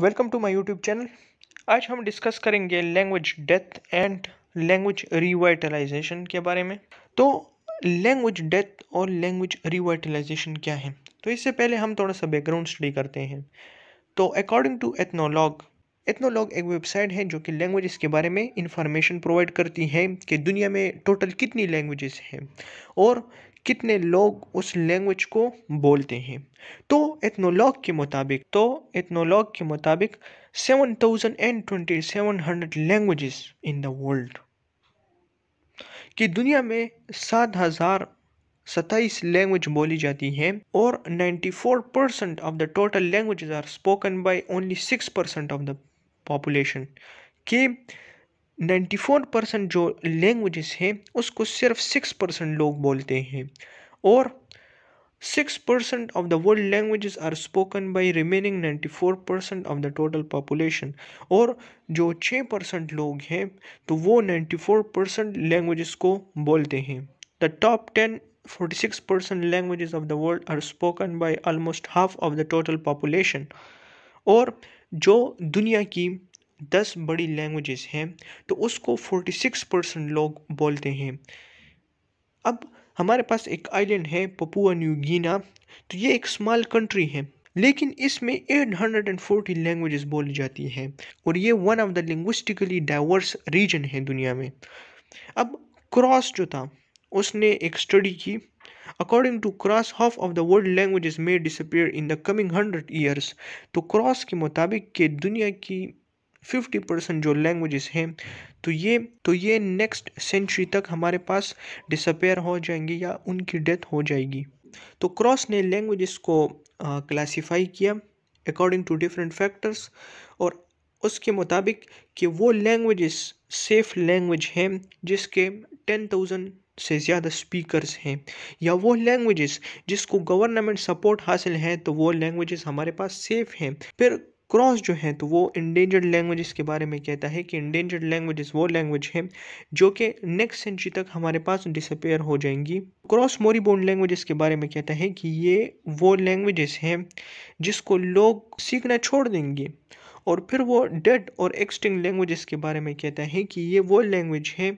welcome to my YouTube channel आज हम discuss करेंगे language death and language revitalisation के बारे में तो लैंग्वेज डेथ और लैंग्वेज रिवाइटलाइजेशन क्या है तो इससे पहले हम थोड़ा सा बैकग्राउंड स्टडी करते हैं तो अकॉर्डिंग टू एथनोलॉग एथनोलॉग एक वेबसाइट है जो कि लैंग्वेजेस के बारे में इंफॉर्मेशन प्रोवाइड करती है कि दुनिया में टोटल कितनी लैंग्वेजेस हैं और कितने लोग उस लैंग्वेज को बोलते हैं तो एथनोलॉग के मुताबिक तो एथनोलॉग के मुताबिक seven thousand and twenty seven hundred languages in the world कि दुनिया में सात हज़ार सत्ताईस लैंग्वेज बोली जाती हैं और ninety four percent of the total languages are spoken by only six percent of the population कि 94 परसेंट जो लैंग्वेजेस हैं उसको सिर्फ 6 परसेंट लोग बोलते हैं और 6 percent of the world languages are spoken by remaining 94 percent of the total population और जो 6 परसेंट लोग हैं तो वो 94 परसेंट लैंग्वेजेस को बोलते हैं the top ten 46 percent languages of the world are spoken by almost half of the total population और जो दुनिया की दस बड़ी लैंग्वेजेस हैं तो उसको फोर्टी सिक्स परसेंट लोग बोलते हैं अब हमारे पास एक आइलैंड है पपुआ न्यू गीना तो ये एक स्मॉल कंट्री है लेकिन इसमें 840 लैंग्वेजेस बोली जाती हैं और ये one of the linguistically diverse region है दुनिया में अब क्रॉस जो था उसने एक स्टडी की according to Krauss half of the world languages may disappear in the coming hundred years तो क्रॉस के मुताबिक के दुनिया की फिफ्टी परसेंट जो लैंग्वेजेस हैं तो ये तो ये नेक्स्ट सेंचुरी तक हमारे पास डिसअपेयर हो जाएंगी या उनकी डेथ हो जाएगी तो क्रॉस ने लैंग्वेजेस को क्लासिफाई किया अकॉर्डिंग टू डिफरेंट फैक्टर्स और उसके मुताबिक कि वो लैंग्वेजेस सेफ लैंग्वेज हैं जिसके टेन थाउजेंड से ज़्यादा स्पीकर्स हैं या वो लैंग्वेजेस जिसको गवर्नमेंट सपोर्ट हासिल है तो वो लैंग्वेजेस हमारे पास सेफ हैं फिर क्रॉस जो है तो वो इंडेंजर्ड लैंग्वेजेस के बारे में कहता है कि इंडेंजर्ड लैंग्वेजेस वो लैंग्वेज है जो कि नेक्स्ट सेंचुरी तक हमारे पास डिसअपेयर हो जाएंगी क्रॉस बोन लैंग्वेजेस के बारे में कहता है कि ये वो लैंग्वेजेस हैं जिसको लोग सीखना छोड़ देंगे और फिर वो डेड और एक्सटिंग लैंग्वेजेस के बारे में कहता है कि ये वो लैंग्वेज है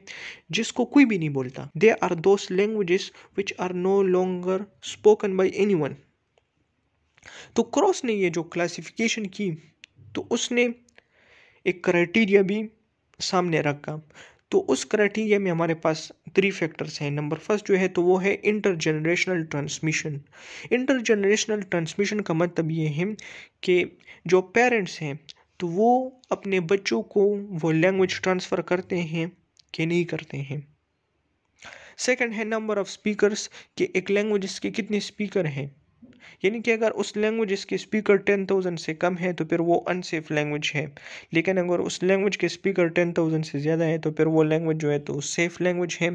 जिसको कोई भी नहीं बोलता they are those languages which are no longer spoken by anyone तो क्रॉस ने ये जो क्लासिफिकेशन की तो उसने एक क्राइटेरिया भी सामने रखा तो उस क्राइटेरिया में हमारे पास थ्री फैक्टर्स हैं नंबर फर्स्ट जो है तो वो है intergenerational transmission intergenerational transmission का मतलब ये है कि जो पेरेंट्स हैं तो वो अपने बच्चों को वो लैंग्वेज ट्रांसफ़र करते हैं कि नहीं करते हैं सेकंड है नंबर ऑफ़ स्पीकर्स कि एक लैंग्वेज के कितने स्पीकर हैं यानी कि अगर उस लैंग्वेज के स्पीकर टेन थाउजेंड से कम है तो फिर वो अनसेफ लैंग्वेज है लेकिन अगर उस लैंग्वेज के स्पीकर टेन थाउजेंड से ज़्यादा है तो फिर वो लैंग्वेज जो है तो सेफ़ लैंग्वेज है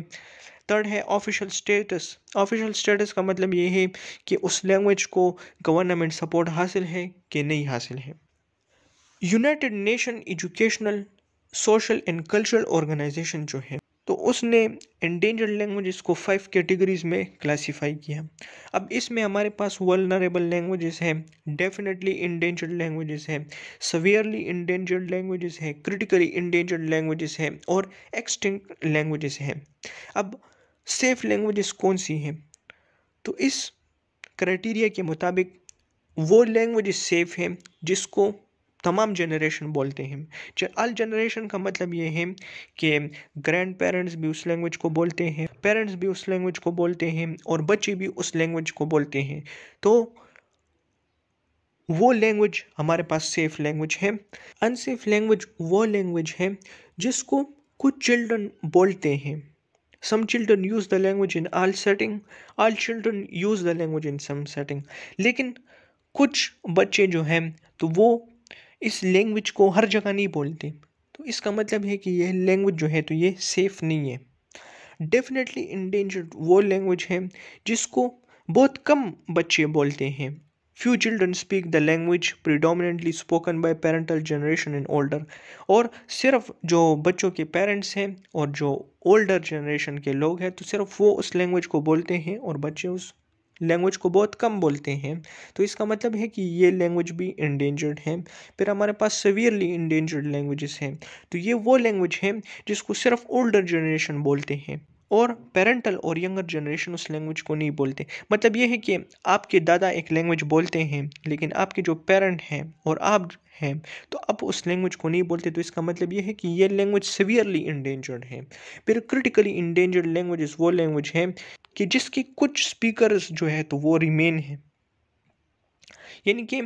थर्ड है ऑफिशियल स्टेटस ऑफिशियल स्टेटस का मतलब ये है कि उस लैंग्वेज को गवर्नमेंट सपोर्ट हासिल है कि नहीं हासिल है United Nation Educational Social and Cultural Organisation जो है तो उसने इंडेंजर्ड लैंग्वेजेस को फाइव कैटेगरीज में क्लासिफाई किया अब इसमें हमारे पास वलनरेबल लैंग्वेजेस हैं डेफिनेटली इंडेंजर्ड लैंग्वेजेस हैं सवियरली इंडेंजर्ड लैंग्वेजेस हैं क्रिटिकली इंडेंजर्ड लैंग्वेजेस हैं और एक्सटिंक्ट लैंग्वेजेस हैं अब सेफ लैंग्वेजेस कौन सी हैं तो इस क्राइटेरिया के मुताबिक वो लैंग्वेज सेफ हैं जिसको तमाम जनरेशन बोलते हैं अल जनरेशन का मतलब ये है कि ग्रैंड पेरेंट्स भी उस लैंग्वेज को बोलते हैं पेरेंट्स भी उस लैंग्वेज को बोलते हैं और बच्चे भी उस लैंग्वेज को बोलते हैं तो वो लैंग्वेज हमारे पास सेफ लैंग्वेज है अनसेफ लैंग्वेज वो लैंग्वेज है जिसको कुछ चिल्ड्रन बोलते हैं some children use the language in all setting all children use the language in some setting लेकिन कुछ बच्चे जो हैं तो वो इस लैंग्वेज को हर जगह नहीं बोलते तो इसका मतलब है कि यह लैंग्वेज जो है तो ये सेफ़ नहीं है डेफिनेटली इंडेंजर्ड वो लैंग्वेज है जिसको बहुत कम बच्चे बोलते हैं few children speak the language predominantly spoken by parental generation in older और सिर्फ जो बच्चों के पेरेंट्स हैं और जो ओल्डर जनरेशन के लोग हैं तो सिर्फ वो उस लैंग्वेज को बोलते हैं और बच्चे उस लैंग्वेज को बहुत कम बोलते हैं तो इसका मतलब है कि ये लैंग्वेज भी इंडेंजर्ड है फिर हमारे पास सवियरली इंडेंजर्ड लैंग्वेजेस हैं तो ये वो लैंग्वेज है जिसको सिर्फ ओल्डर जनरेशन बोलते हैं और पेरेंटल और यंगर जनरेशन उस लैंग्वेज को नहीं बोलते मतलब ये है कि आपके दादा एक लैंग्वेज बोलते हैं लेकिन आपके जो पेरेंट हैं और आप हैं तो अब उस लैंग्वेज को नहीं बोलते तो इसका मतलब ये है कि ये लैंग्वेज सिवियरली इंडेंजर्ड है फिर क्रिटिकली इंडेंजर्ड लैंग्वेज वो लैंग्वेज है कि जिसके कुछ स्पीकर जो है तो वो रिमेन है यानी कि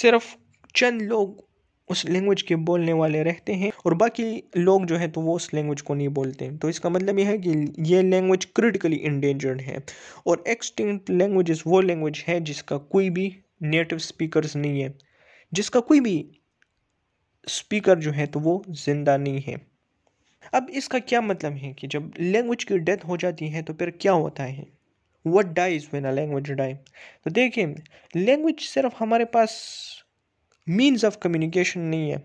सिर्फ चंद लोग उस लैंग्वेज के बोलने वाले रहते हैं और बाकी लोग जो है तो वो उस लैंग्वेज को नहीं बोलते तो इसका मतलब यह है कि ये लैंग्वेज क्रिटिकली इंडेंजर्ड है और एक्सटिंक्ट लैंग्वेज वो लैंग्वेज है जिसका कोई भी नेटिव स्पीकर्स नहीं है जिसका कोई भी स्पीकर जो है तो वो जिंदा नहीं है अब इसका क्या मतलब है कि जब लैंग्वेज की डेथ हो जाती है तो फिर क्या होता है what dies when a language die तो देखिए लैंग्वेज सिर्फ हमारे पास मीन्स ऑफ कम्युनिकेशन नहीं है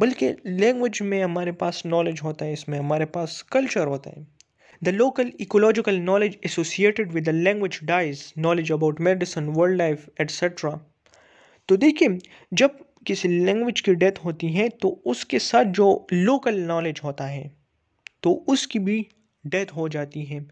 बल्कि लैंग्वेज में हमारे पास नॉलेज होता है इसमें हमारे पास कल्चर होता है the local ecological knowledge associated with the language dies knowledge about medicine world life etcetera तो देखिए जब किसी लैंग्वेज की डेथ होती है तो उसके साथ जो लोकल नॉलेज होता है तो उसकी भी डेथ हो जाती है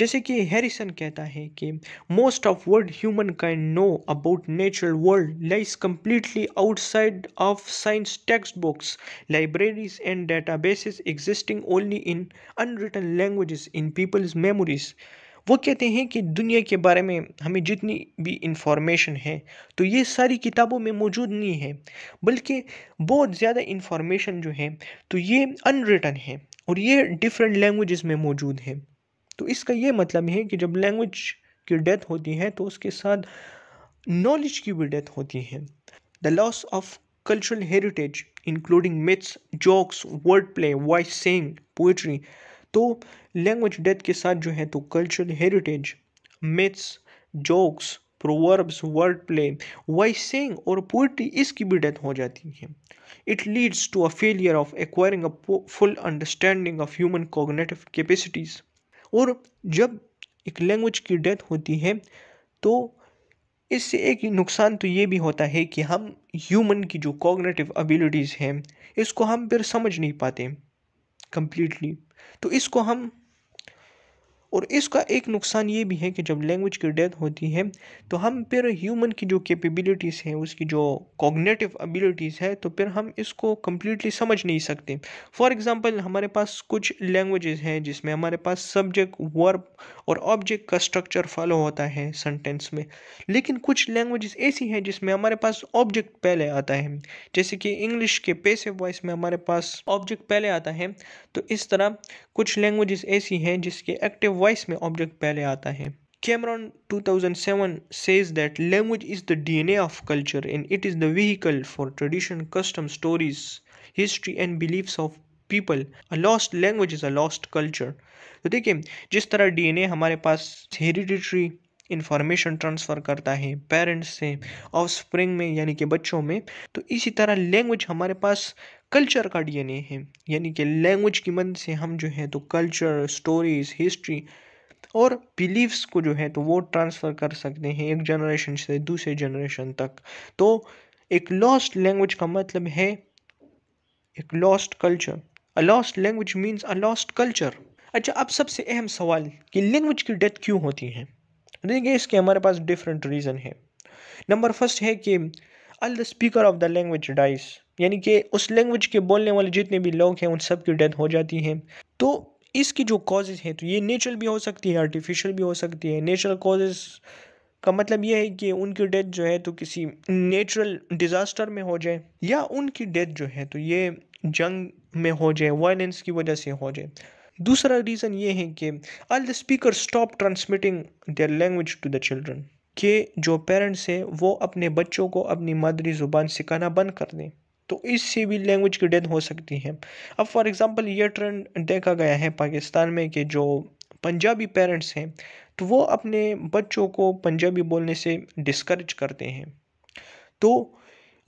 जैसे कि हैरिसन कहता है कि most of world humankind know about natural world lies completely outside of science textbooks libraries and basis existing only in unwritten language in people's memories वो कहते हैं कि दुनिया के बारे में हमें जितनी भी इंफॉर्मेशन है तो ये सारी किताबों में मौजूद नहीं है बल्कि बहुत ज़्यादा इंफॉर्मेशन जो है तो ये अनरिटन है और ये डिफरेंट लैंग्वेजेस में मौजूद है तो इसका ये मतलब है कि जब लैंग्वेज की डेथ होती है तो उसके साथ नॉलेज की भी डेथ होती है the loss of cultural heritage including myths jokes word play wise saying poetry तो लैंग्वेज डेथ के साथ जो है तो cultural heritage myths jokes proverbs word play wise saying और पोइट्री इसकी भी डेथ हो जाती है it leads to a failure of acquiring a full understanding of human cognitive capacities और जब एक लैंग्वेज की डेथ होती है तो इससे एक नुकसान तो ये भी होता है कि हम ह्यूमन की जो कॉग्नेटिव एबिलिटीज़ हैं इसको हम फिर समझ नहीं पाते कम्प्लीटली तो इसको हम और इसका एक नुकसान ये भी है कि जब लैंग्वेज की डेथ होती है तो हम फिर ह्यूमन की जो कैपेबिलिटीज़ हैं उसकी जो कॉग्नेटिव एबिलिटीज़ है तो फिर हम इसको कम्प्लीटली समझ नहीं सकते फॉर एग्ज़ाम्पल हमारे पास कुछ लैंग्वेजेस हैं जिसमें हमारे पास सब्जेक्ट वर्ब और ऑब्जेक्ट का स्ट्रक्चर फॉलो होता है सेंटेंस में लेकिन कुछ लैंग्वेजेस ऐसी हैं जिसमें हमारे पास ऑब्जेक्ट पहले आता है जैसे कि इंग्लिश के पेसिव वॉइस में हमारे पास ऑब्जेक्ट पहले आता है तो इस तरह कुछ लैंग्वेजेस ऐसी हैं जिसके एक्टिव वॉइस में ऑब्जेक्ट पहले आता है Cameron 2007 says that language is the DNA of culture and it is the vehicle for tradition custom stories history and beliefs of people a lost language is a lost culture तो देखिए जिस तरह DNA हमारे पास hereditary information transfer करता है parents से of spring में यानी कि बच्चों में तो इसी तरह लैंग्वेज हमारे पास कल्चर का डीएनए है यानी कि लैंग्वेज की मदद से हम जो है तो कल्चर स्टोरीज हिस्ट्री और बिलीव्स को जो है तो वो ट्रांसफ़र कर सकते हैं एक जनरेशन से दूसरे जनरेशन तक तो एक लॉस्ट लैंग्वेज का मतलब है एक lost culture a lost language means a lost culture अच्छा अब सबसे अहम सवाल कि लैंग्वेज की डेथ क्यों होती है देखिए इसके हमारे पास डिफरेंट रीज़न है नंबर फर्स्ट है कि all the speaker of the language dies यानी कि उस लैंग्वेज के बोलने वाले जितने भी लोग हैं उन सब की डेथ हो जाती है तो इसकी जो कॉजेज़ हैं तो ये नेचुरल भी हो सकती है आर्टिफिशियल भी हो सकती है नेचुरल कॉजेज़ का मतलब ये है कि उनकी डेथ जो है तो किसी नेचुरल डिज़ास्टर में हो जाए या उनकी डेथ जो है तो ये जंग में हो जाए वायलेंस की वजह से हो जाए दूसरा रीज़न ये है कि all the speaker stop transmitting their language to the children के जो पेरेंट्स हैं वो अपने बच्चों को अपनी मादरी ज़ुबान सिखाना बंद कर दें तो इससे भी लैंग्वेज की डेथ हो सकती है अब फॉर एग्ज़ाम्पल ये ट्रेंड देखा गया है पाकिस्तान में कि जो पंजाबी पेरेंट्स हैं तो वो अपने बच्चों को पंजाबी बोलने से डिस्करेज करते हैं तो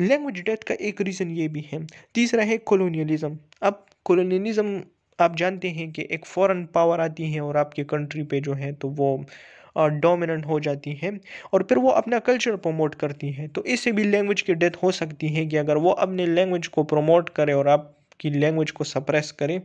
लैंग्वेज डेथ का एक रीज़न ये भी है तीसरा है कॉलोनियलिज़म अब कॉलोनियलिज़म आप जानते हैं कि एक फॉरेन पावर आती है और आपके कंट्री पे जो है तो वो डोमिनेंट हो जाती हैं और फिर वो अपना कल्चर प्रमोट करती हैं तो इससे भी लैंग्वेज की डेथ हो सकती है कि अगर वो अपने लैंग्वेज को प्रमोट करें और आपकी लैंग्वेज को सप्रेस करें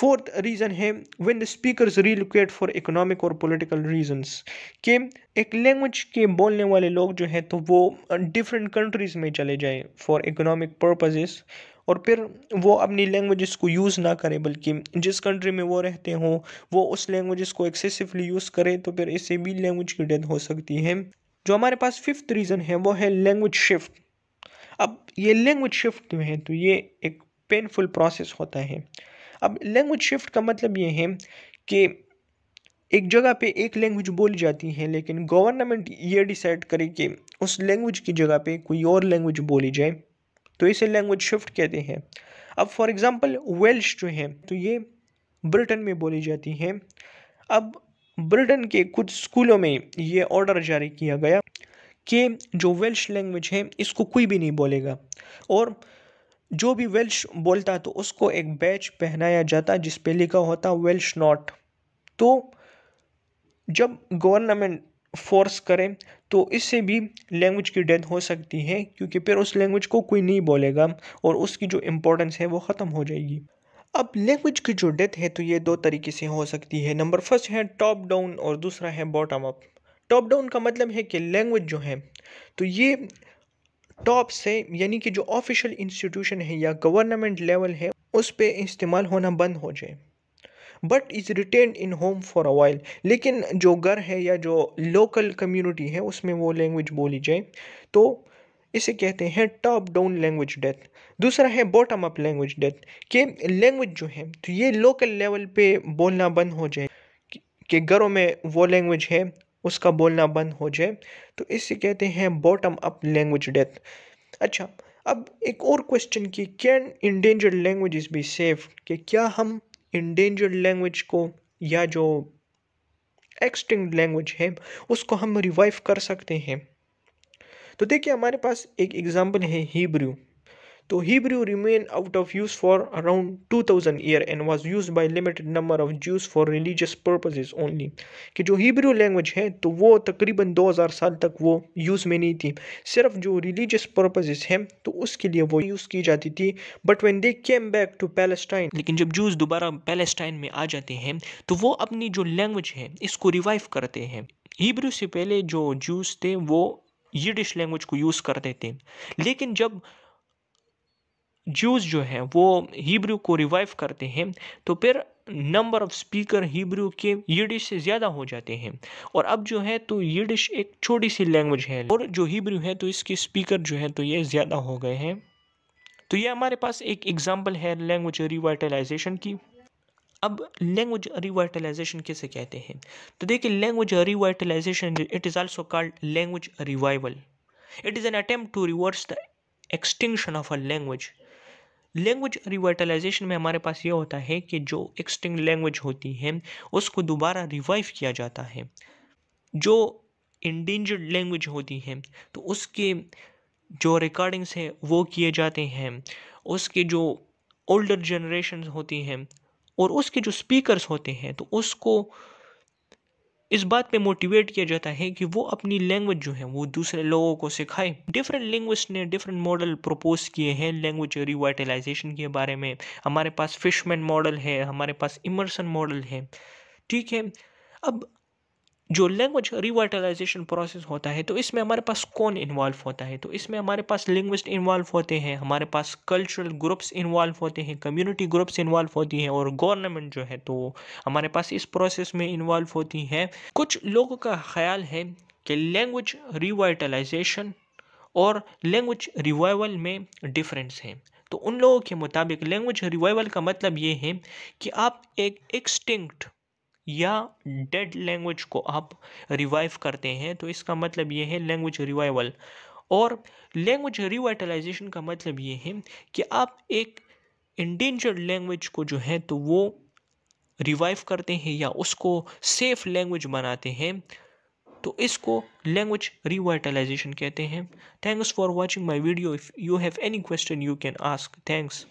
फोर्थ रीज़न है when the speakers relocate for economic और पॉलिटिकल रीजंस के एक लैंग्वेज के बोलने वाले लोग जो हैं तो वो डिफरेंट कंट्रीज़ में चले जाएं फॉर इकोनॉमिक पर्पजेस और फिर वो अपनी लैंग्वेज़ को यूज़ ना करें बल्कि जिस कंट्री में वो रहते हों वो उस लैंग्वेज़ को एक्सेसिवली यूज़ करें तो फिर इससे भी लैंग्वेज की डेथ हो सकती है जो हमारे पास फिफ्थ रीज़न है वो है लैंग्वेज शिफ्ट अब ये लैंग्वेज शिफ्ट जो है तो ये एक पेनफुल प्रोसेस होता है अब लैंग्वेज शिफ्ट का मतलब ये है कि एक जगह पे एक लैंग्वेज बोली जाती है लेकिन गवर्नमेंट ये डिसाइड करे कि उस लैंग्वेज की जगह पे कोई और लैंग्वेज बोली जाए तो इसे लैंग्वेज शिफ्ट कहते हैं अब फॉर एग्ज़ाम्पल वेल्श जो हैं तो ये ब्रिटेन में बोली जाती हैं अब ब्रिटेन के कुछ स्कूलों में ये ऑर्डर जारी किया गया कि जो वेल्श लैंग्वेज है इसको कोई भी नहीं बोलेगा और जो भी वेल्श बोलता तो उसको एक बैच पहनाया जाता जिस पे लिखा होता वेल्श नॉट तो जब गवर्नमेंट फोर्स करें तो इससे भी लैंग्वेज की डेथ हो सकती है क्योंकि फिर उस लैंग्वेज को कोई नहीं बोलेगा और उसकी जो इम्पोर्टेंस है वो ख़त्म हो जाएगी अब लैंग्वेज की जो डेथ है तो ये दो तरीके से हो सकती है नंबर फर्स्ट है टॉप डाउन और दूसरा है बॉटम अप टॉप डाउन का मतलब है कि लैंग्वेज जो है तो ये टॉप से यानी कि जो ऑफिशियल इंस्टीट्यूशन है या गवर्नमेंट लेवल है उस पर इस्तेमाल होना बंद हो जाए but is retained in home for awhile लेकिन जो घर है या जो लोकल कम्युनिटी है उसमें वो लैंग्वेज बोली जाए तो इसे कहते हैं टॉप डाउन लैंग्वेज डेथ दूसरा है बॉटम अप लैंग्वेज डेथ कि लैंग्वेज जो है तो ये लोकल लेवल पे बोलना बंद हो जाए कि घरों में वो लैंग्वेज है उसका बोलना बंद हो जाए तो इसे कहते हैं बॉटम अप लैंग्वेज डेथ अच्छा अब एक और क्वेश्चन कि can endangered languages be safe कि क्या हम इंडेंजर्ड लैंग्वेज को या जो एक्सटिंग लैंग्वेज है उसको हम रिवाइव कर सकते हैं तो देखिए हमारे पास एक एग्ज़ाम्पल है हीब्रू तो Hebrew remain out of use for around two thousand year and was use by limited number of Jews for religious purposes only कि जो हिब्रू लैंग्वेज है तो वो तकरीबन दो हज़ार साल तक वो यूज़ में नहीं थी सिर्फ जो रिलीजियस पर्पजेज हैं तो उसके लिए वो यूज़ की जाती थी but when they came back to Palestine लेकिन जब जूस दोबारा पैलेस्टाइन में आ जाते हैं तो वो अपनी जो लैंग्वेज है इसको रिवाइव करते हैं हीब्रू से पहले जो जूस थे वो यिडिश लैंग्वेज को यूज़ करते थे लेकिन जब जूस जो हैं वो हिब्रू को रिवाइव करते हैं तो फिर नंबर ऑफ स्पीकर हिब्रू के यिडिश से ज़्यादा हो जाते हैं और अब जो है तो यिडिश एक छोटी सी लैंग्वेज है और जो हिब्रू है तो इसके स्पीकर जो है तो ये ज़्यादा हो गए हैं तो ये हमारे पास एक एग्ज़ाम्पल है लैंग्वेज रिवाइटलाइजेशन की अब लैंग्वेज रिवाइटलाइजेशन कैसे कहते हैं तो देखिए language revitalisation it is also called language revival it is an attempt to reverse the extinction of a language language revitalisation में हमारे पास ये होता है कि जो एक्सटिंग लैंग्वेज होती है उसको दोबारा रिवाइव किया जाता है जो इंडेंजर्ड लैंग्वेज होती है तो उसके जो रिकॉर्डिंग्स हैं वो किए जाते हैं उसके जो ओल्डर जनरेशन होती हैं और उसके जो स्पीकर्स होते हैं तो उसको इस बात पे मोटिवेट किया जाता है कि वो अपनी लैंग्वेज जो है वो दूसरे लोगों को सिखाए डिफरेंट लैंग्वेज ने डिफरेंट मॉडल प्रपोज किए हैं लैंग्वेज रिवाइटलाइजेशन के बारे में हमारे पास फिशमैन मॉडल है हमारे पास इमर्सन मॉडल है ठीक है अब जो लैंग्वेज रिवर्टलाइजेशन प्रोसेस होता है तो इसमें हमारे पास कौन इन्वॉल्व होता है तो इसमें हमारे पास लिंग्विस्ट इन्वॉल्व होते हैं हमारे पास कल्चरल ग्रुप्स इन्वॉल्व होते हैं कम्युनिटी ग्रुप्स इन्वॉल्व होती हैं और गवर्नमेंट जो है तो हमारे पास इस प्रोसेस में इन्वॉल्व होती हैं कुछ लोगों का ख्याल है कि लैंग्वेज रिवर्टलाइजेशन और लैंग्वेज रिवाइवल में डिफरेंस है तो उन लोगों के मुताबिक लैंग्वेज रिवाइवल का मतलब ये है कि आप एक एक्सटिंक्ट या डेड लैंग्वेज को आप रिवाइव करते हैं तो इसका मतलब ये है लैंग्वेज रिवाइवल और लैंग्वेज रिवाइटलाइजेशन का मतलब ये है कि आप एक इंडेंजर्ड लैंग्वेज को जो है तो वो रिवाइव करते हैं या उसको सेफ लैंग्वेज बनाते हैं तो इसको लैंग्वेज रिवाइटलाइजेशन कहते हैं thanks for watching my video if you have any question you can ask thanks